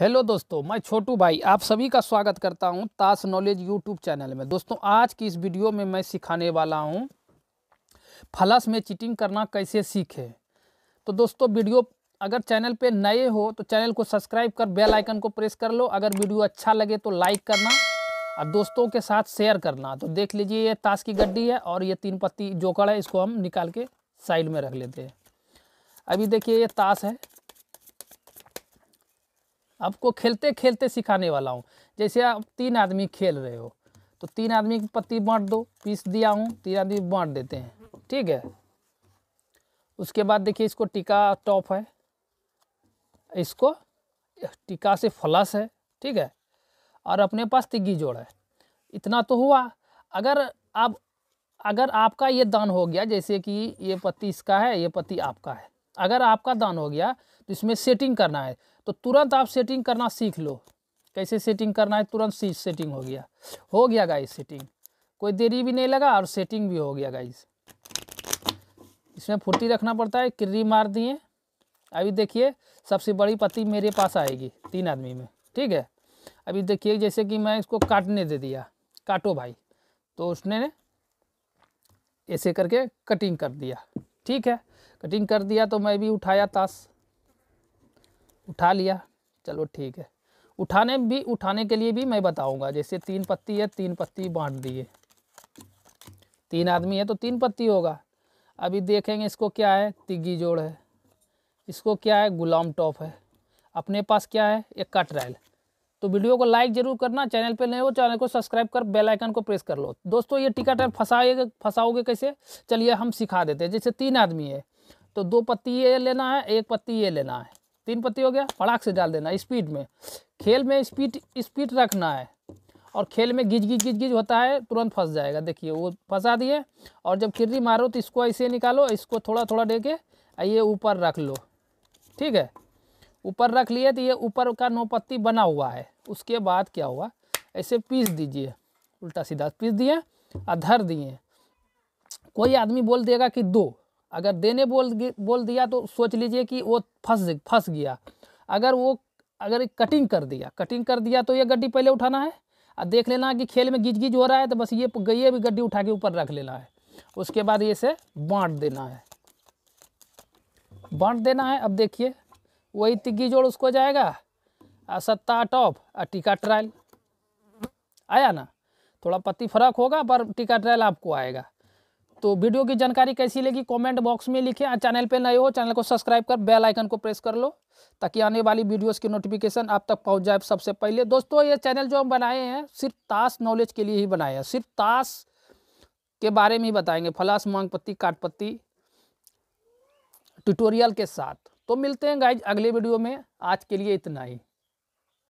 hello दोस्तों मैं छोटू भाई आप सभी का स्वागत करता हूं ताश नॉलेज यूट्यूब चैनल में दोस्तों आज की इस वीडियो में मैं सिखाने वाला हूं फलस में चीटिंग करना कैसे सीखे तो दोस्तों वीडियो अगर चैनल पे नए हो तो चैनल को सब्सक्राइब कर बेल आइकन को प्रेस कर लो अगर वीडियो अच्छा लगे तो लाइक करना और दोस्तों के साथ शेयर करना तो देख लीजिए ये ताश की गड्डी है और ये तीन पत्ती जोकड़ है इसको हम निकाल के साइड में रख लेते हैं अभी देखिए ये ताश है आपको खेलते खेलते सिखाने वाला हूँ जैसे आप तीन आदमी खेल रहे हो तो तीन आदमी की पत्ती बांट दो पीस दिया हूँ तीन आदमी बांट देते हैं ठीक है उसके बाद देखिए इसको टिका टॉप है इसको टिका से फ्लस है ठीक है और अपने पास तिग्गी जोड़ है इतना तो हुआ अगर आप अगर आपका ये दान हो गया जैसे कि ये पति इसका है ये पति आपका है अगर आपका दान हो गया तो इसमें सेटिंग करना है तो तुरंत आप सेटिंग करना सीख लो कैसे सेटिंग करना है तुरंत सी सेटिंग हो गया हो गया गाइस सेटिंग कोई देरी भी नहीं लगा और सेटिंग भी हो गया गाइस इसमें फुर्ती रखना पड़ता है किर्री मार दिए अभी देखिए सबसे बड़ी पत्ती मेरे पास आएगी तीन आदमी में ठीक है अभी देखिए जैसे कि मैं इसको काटने दे दिया काटो भाई तो उसने ऐसे करके कटिंग कर दिया ठीक है कटिंग कर दिया तो मैं भी उठाया ताश उठा लिया चलो ठीक है उठाने भी उठाने के लिए भी मैं बताऊंगा जैसे तीन पत्ती है तीन पत्ती बांट दिए तीन आदमी है तो तीन पत्ती होगा अभी देखेंगे इसको क्या है तिग्गी जोड़ है इसको क्या है गुलाम टॉप है अपने पास क्या है एक कट रैल तो वीडियो को लाइक जरूर करना चैनल पे नए हो चैनल को सब्सक्राइब कर बेल आइकन को प्रेस कर लो दोस्तों ये टिकट टैल फंसाएगा फंसाओगे कैसे चलिए हम सिखा देते हैं जैसे तीन आदमी है तो दो पत्ती ये लेना है एक पत्ती ये लेना है तीन पत्ती हो गया फड़ाक से डाल देना स्पीड में खेल में स्पीड स्पीड रखना है और खेल में गिज गिज गिज गिज होता है तुरंत फंस जाएगा देखिए वो फंसा दिए और जब किर्री मारो तो इसको ऐसे निकालो इसको थोड़ा थोड़ा दे के ये ऊपर रख लो ठीक है ऊपर रख लिए तो ये ऊपर का नौ पत्ती बना हुआ है उसके बाद क्या हुआ ऐसे पीस दीजिए उल्टा सीधा पीस दिए और धर दिए कोई आदमी बोल देगा कि दो अगर देने बोल बोल दिया तो सोच लीजिए कि वो फंस फंस गया अगर वो अगर कटिंग कर दिया कटिंग कर दिया तो ये गड्डी पहले उठाना है और देख लेना कि खेल में गिज गिज हो रहा है तो बस ये गई भी गड्डी उठा के ऊपर रख लेना है उसके बाद ये इसे बांट देना है बांट देना है अब देखिए वही तिग्गी जोड़ उसको जाएगा और सत्ता टॉप और टीका ट्रायल आया ना थोड़ा पत्ती फर्क होगा पर टीका ट्रायल आपको आएगा तो वीडियो की जानकारी कैसी लगी कमेंट बॉक्स में लिखें और चैनल पे नए हो चैनल को सब्सक्राइब कर बेल आइकन को प्रेस कर लो ताकि आने वाली वीडियोस की नोटिफिकेशन आप तक पहुंच जाए सबसे पहले दोस्तों ये चैनल जो हम बनाए हैं सिर्फ ताश नॉलेज के लिए ही बनाए हैं सिर्फ ताश के बारे में ही बताएंगे फलास मांग पत्ती काट पत्ती ट्यूटोरियल के साथ तो मिलते हैं गाइज अगले वीडियो में आज के लिए इतना ही